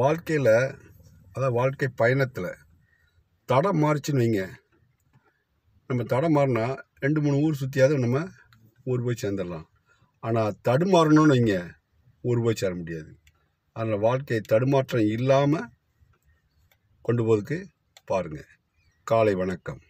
வாழ்க்கையில் அதாவது வாழ்க்கை பயணத்தில் தடம் மாறிச்சுன்னு வைங்க நம்ம தடம் மாறினா ரெண்டு மூணு ஊர் சுற்றியாவது நம்ம ஊர் போய் சேர்ந்துடலாம் ஆனால் தடுமாறணும்னு வைங்க ஊர் போய் சேர முடியாது அதனால் வாழ்க்கை தடுமாற்றம் இல்லாமல் கொண்டு போகிறதுக்கு பாருங்கள் காலை வணக்கம்